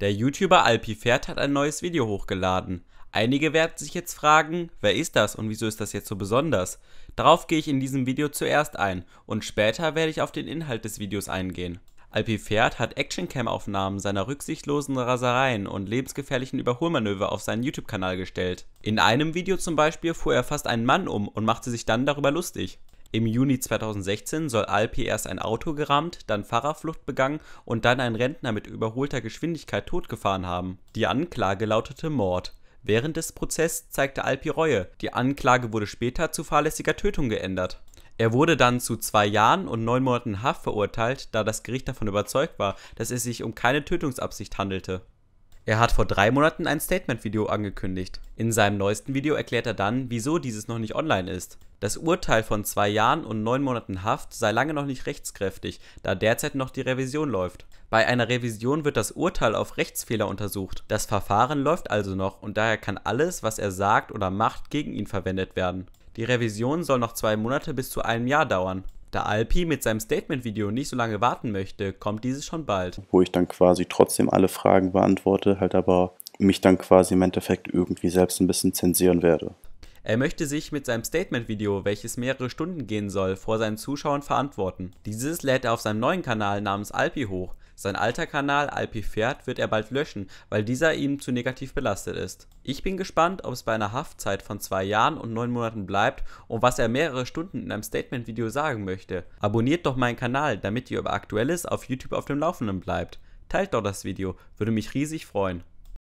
Der YouTuber Alpiferd hat ein neues Video hochgeladen. Einige werden sich jetzt fragen, wer ist das und wieso ist das jetzt so besonders? Darauf gehe ich in diesem Video zuerst ein und später werde ich auf den Inhalt des Videos eingehen. Alpiferd hat Actioncam-Aufnahmen seiner rücksichtslosen Rasereien und lebensgefährlichen Überholmanöver auf seinen YouTube-Kanal gestellt. In einem Video zum Beispiel fuhr er fast einen Mann um und machte sich dann darüber lustig. Im Juni 2016 soll Alpi erst ein Auto gerammt, dann Fahrerflucht begangen und dann einen Rentner mit überholter Geschwindigkeit totgefahren haben. Die Anklage lautete Mord. Während des Prozesses zeigte Alpi Reue. Die Anklage wurde später zu fahrlässiger Tötung geändert. Er wurde dann zu zwei Jahren und neun Monaten Haft verurteilt, da das Gericht davon überzeugt war, dass es sich um keine Tötungsabsicht handelte. Er hat vor drei Monaten ein Statement-Video angekündigt. In seinem neuesten Video erklärt er dann, wieso dieses noch nicht online ist. Das Urteil von zwei Jahren und neun Monaten Haft sei lange noch nicht rechtskräftig, da derzeit noch die Revision läuft. Bei einer Revision wird das Urteil auf Rechtsfehler untersucht. Das Verfahren läuft also noch und daher kann alles, was er sagt oder macht, gegen ihn verwendet werden. Die Revision soll noch zwei Monate bis zu einem Jahr dauern. Da Alpi mit seinem Statement-Video nicht so lange warten möchte, kommt dieses schon bald. Wo ich dann quasi trotzdem alle Fragen beantworte, halt aber mich dann quasi im Endeffekt irgendwie selbst ein bisschen zensieren werde. Er möchte sich mit seinem Statement-Video, welches mehrere Stunden gehen soll, vor seinen Zuschauern verantworten. Dieses lädt er auf seinem neuen Kanal namens Alpi hoch, sein alter Kanal Alpiferd wird er bald löschen, weil dieser ihm zu negativ belastet ist. Ich bin gespannt, ob es bei einer Haftzeit von zwei Jahren und neun Monaten bleibt und was er mehrere Stunden in einem Statement-Video sagen möchte. Abonniert doch meinen Kanal, damit ihr über Aktuelles auf YouTube auf dem Laufenden bleibt. Teilt doch das Video, würde mich riesig freuen.